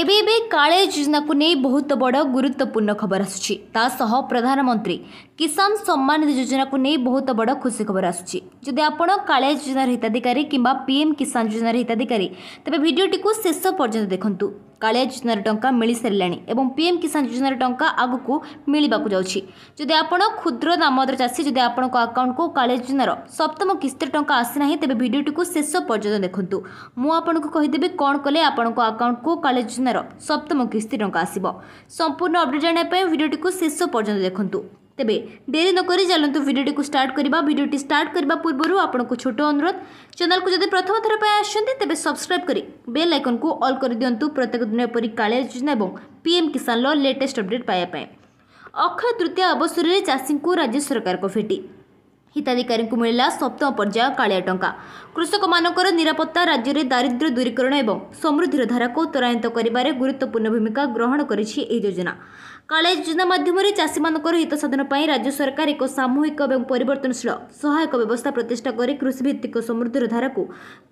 ଏବେ ଏବେ କାଳେ ଯୋଜନାକୁ ନେଇ ବହୁତ ବଡ଼ ଗୁରୁତ୍ୱପୂର୍ଣ୍ଣ ଖବର ଆସୁଛି ତା ସହ ପ୍ରଧାନମନ୍ତ୍ରୀ କିଷାନ ସମ୍ମାନ ଯୋଜନାକୁ ନେଇ ବହୁତ ବଡ଼ ଖୁସି ଖବର ଆସୁଛି ଯଦି ଆପଣ କାଳିଆ ଯୋଜନାର ହିତାଧିକାରୀ କିମ୍ବା ପିଏମ୍ କିଷାନ ଯୋଜନାର ହିତାଧିକାରୀ ତେବେ ଭିଡ଼ିଓଟିକୁ ଶେଷ ପର୍ଯ୍ୟନ୍ତ ଦେଖନ୍ତୁ କାଳିଆ ଯୋଜନାର ଟଙ୍କା ମିଳିସାରିଲାଣି ଏବଂ ପିଏମ୍ କିଷାନ ଯୋଜନାର ଟଙ୍କା ଆଗକୁ ମିଳିବାକୁ ଯାଉଛି ଯଦି ଆପଣ କ୍ଷୁଦ୍ର ନାମଦର ଚାଷୀ ଯଦି ଆପଣଙ୍କ ଆକାଉଣ୍ଟକୁ କାଳିଆ ଯୋଜନାର ସପ୍ତମ କିସ୍ତିର ଟଙ୍କା ଆସିନାହିଁ ତେବେ ଭିଡ଼ିଓଟିକୁ ଶେଷ ପର୍ଯ୍ୟନ୍ତ ଦେଖନ୍ତୁ ମୁଁ ଆପଣଙ୍କୁ କହିଦେବି କ'ଣ କଲେ ଆପଣଙ୍କ ଆକାଉଣ୍ଟକୁ କାଳିଆ ଯୋଜନାର ସପ୍ତମ କିସ୍ତି ଟଙ୍କା ଆସିବ ସମ୍ପୂର୍ଣ୍ଣ ଅପଡ଼େଟ୍ ଜାଣିବା ପାଇଁ ଭିଡ଼ିଓଟିକୁ ଶେଷ ପର୍ଯ୍ୟନ୍ତ ଦେଖନ୍ତୁ ତେବେ ଡେରି ନକରି ଚାଲନ୍ତୁ ଭିଡ଼ିଓଟିକୁ ଷ୍ଟାର୍ଟ କରିବା ଭିଡ଼ିଓଟି ଷ୍ଟାର୍ଟ କରିବା ପୂର୍ବରୁ ଆପଣଙ୍କୁ ଛୋଟ ଅନୁରୋଧ ଚ୍ୟାନେଲକୁ ଯଦି ପ୍ରଥମ ଥର ପାଇଁ ଆସିଛନ୍ତି ତେବେ ସବସ୍କ୍ରାଇବ୍ କରି ବେଲ୍ ଆଇକନ୍କୁ ଅଲ୍ କରିଦିଅନ୍ତୁ ପ୍ରତ୍ୟେକ ଦିନ ଏପରି କାଳିଆ ଯୋଜନା ଏବଂ ପିଏମ୍ କିଷାନର ଲେଟେଷ୍ଟ ଅପଡେଟ୍ ପାଇବା ପାଇଁ ଅକ୍ଷୟ ତୃତୀୟ ଅବସରରେ ଚାଷୀଙ୍କୁ ରାଜ୍ୟ ସରକାରଙ୍କ ଭେଟି ହିତାଧିକାରୀଙ୍କୁ ମିଳିଲା ସପ୍ତମ ପର୍ଯ୍ୟାୟ କାଳିଆ ଟଙ୍କା କୃଷକମାନଙ୍କର ନିରାପତ୍ତା ରାଜ୍ୟରେ ଦାରିଦ୍ର୍ୟ ଦୂରୀକରଣ ଏବଂ ସମୃଦ୍ଧିର ଧାରାକୁ ତ୍ୱରାନ୍ୱିତ କରିବାରେ ଗୁରୁତ୍ୱପୂର୍ଣ୍ଣ ଭୂମିକା ଗ୍ରହଣ କରିଛି ଏହି ଯୋଜନା କାଳିଆ ଯୋଜନା ମାଧ୍ୟମରେ ଚାଷୀମାନଙ୍କର ହିତସାଧନ ପାଇଁ ରାଜ୍ୟ ସରକାର ଏକ ସାମୂହିକ ଏବଂ ପରିବର୍ତ୍ତନଶୀଳ ସହାୟକ ବ୍ୟବସ୍ଥା ପ୍ରତିଷ୍ଠା କରି କୃଷିଭିତ୍ତିକ ସମୃଦ୍ଧିର ଧାରାକୁ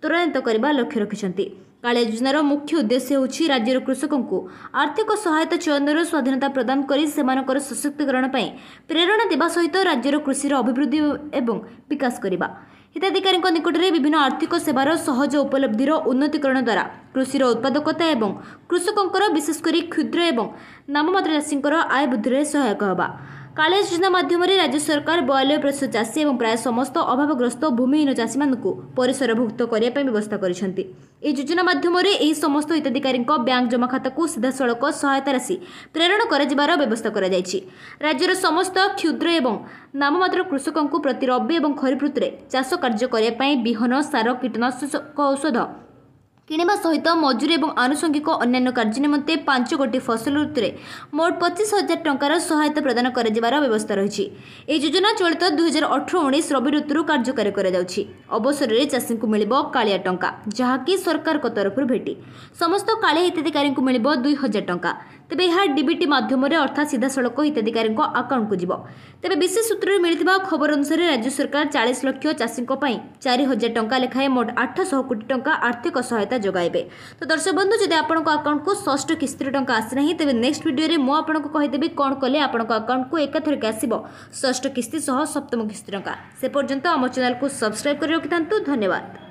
ତ୍ୱରାନ୍ୱିତ କରିବା ଲକ୍ଷ୍ୟ ରଖିଛନ୍ତି କାଳିଆ ଯୋଜନାର ମୁଖ୍ୟ ଉଦ୍ଦେଶ୍ୟ ହେଉଛି ରାଜ୍ୟର କୃଷକଙ୍କୁ ଆର୍ଥିକ ସହାୟତା ଚୟନରେ ସ୍ୱାଧୀନତା ପ୍ରଦାନ କରି ସେମାନଙ୍କର ସଶକ୍ତିକରଣ ପାଇଁ ପ୍ରେରଣା ଦେବା ସହିତ ରାଜ୍ୟର କୃଷିର ଅଭିବୃଦ୍ଧି ଏବଂ ବିକାଶ କରିବା ହିତାଧିକାରୀଙ୍କ ନିକଟରେ ବିଭିନ୍ନ ଆର୍ଥିକ ସେବାର ସହଜ ଉପଲବ୍ଧିର ଉନ୍ନତିକରଣ ଦ୍ୱାରା କୃଷିର ଉତ୍ପାଦକତା ଏବଂ କୃଷକଙ୍କର ବିଶେଷ କରି କ୍ଷୁଦ୍ର ଏବଂ ନାମମାତ୍ର ଚାଷୀଙ୍କର ଆୟ ବୃଦ୍ଧିରେ ସହାୟକ ହେବା କାଳିଆ ଯୋଜନା ମାଧ୍ୟମରେ ରାଜ୍ୟ ସରକାର ବୟାନବେଶ ଚାଷୀ ଏବଂ ପ୍ରାୟ ସମସ୍ତ ଅଭାବଗ୍ରସ୍ତ ଭୂମିହୀନ ଚାଷୀମାନଙ୍କୁ ପରିସରଭୁକ୍ତ କରିବା ପାଇଁ ବ୍ୟବସ୍ଥା କରିଛନ୍ତି ଏହି ଯୋଜନା ମାଧ୍ୟମରେ ଏହି ସମସ୍ତ ହିତାଧିକାରୀଙ୍କ ବ୍ୟାଙ୍କ ଜମାଖାତାକୁ ସିଧାସଳଖ ସହାୟତା ରାଶି ପ୍ରେରଣ କରାଯିବାର ବ୍ୟବସ୍ଥା କରାଯାଇଛି ରାଜ୍ୟର ସମସ୍ତ କ୍ଷୁଦ୍ର ଏବଂ ନାମମାତ୍ର କୃଷକଙ୍କୁ ପ୍ରତି ରବି ଏବଂ ଖରିଫ ଋତୁରେ ଚାଷ କାର୍ଯ୍ୟ କରିବା ପାଇଁ ବିହନ ସାର କୀଟନାଶକ ଔଷଧ କିଣିବା ସହିତ ମଜୁରୀ ଏବଂ ଆନୁଷଙ୍ଗିକ ଅନ୍ୟାନ୍ୟ କାର୍ଯ୍ୟ ନିମନ୍ତେ ପାଞ୍ଚ ଗୋଟି ଫସଲ ଋତୁରେ ମୋଟ ପଚିଶ ହଜାର ଟଙ୍କାର ସହାୟତା ପ୍ରଦାନ କରାଯିବାର ବ୍ୟବସ୍ଥା ରହିଛି ଏହି ଯୋଜନା ଚଳିତ ଦୁଇହଜାର ଅଠର ଉଣେଇଶ ରବି ଋତୁରୁ କାର୍ଯ୍ୟକାରୀ କରାଯାଉଛି ଅବସରରେ ଚାଷୀଙ୍କୁ ମିଳିବ କାଳିଆ ଟଙ୍କା ଯାହାକି ସରକାରଙ୍କ ତରଫରୁ ଭେଟି ସମସ୍ତ କାଳିଆ ହିତାଧିକାରୀଙ୍କୁ ମିଳିବ ଦୁଇ ହଜାର ଟଙ୍କା ତେବେ ଏହା ଡିବିଟି ମାଧ୍ୟମରେ ଅର୍ଥାତ୍ ସିଧାସଳଖ ହିତାଧିକାରୀଙ୍କ ଆକାଉଣ୍ଟକୁ ଯିବ ତେବେ ବିଶେଷ ସୂତ୍ରରୁ ମିଳିଥିବା ଖବର ଅନୁସାରେ ରାଜ୍ୟ ସରକାର ଚାଳିଶ ଲକ୍ଷ ଚାଷୀଙ୍କ ପାଇଁ ଚାରି ହଜାର ଟଙ୍କା ଲେଖାଏଁ ମୋଟ ଆଠଶହ କୋଟି ଟଙ୍କା ଆର୍ଥିକ ସହାୟତା ଯୋଗାଇବେ ତ ଦର୍ଶକ ବନ୍ଧୁ ଯଦି ଆପଣଙ୍କ ଆକାଉଣ୍ଟକୁ ଷଷ୍ଠ କିସ୍ତିର ଟଙ୍କା ଆସିନାହିଁ ତେବେ ନେକ୍ସଟ ଭିଡ଼ିଓରେ ମୁଁ ଆପଣଙ୍କୁ କହିଦେବି କ'ଣ କଲେ ଆପଣଙ୍କ ଆକାଉଣ୍ଟକୁ ଏକାଥରକେ ଆସିବ ଷଷ୍ଠ କିସ୍ତି ସହ ସପ୍ତମ କିସ୍ତି ଟଙ୍କା ସେ ପର୍ଯ୍ୟନ୍ତ ଆମ ଚ୍ୟାନେଲକୁ ସବସ୍କ୍ରାଇବ୍ କରି ରଖିଥାନ୍ତୁ ଧନ୍ୟବାଦ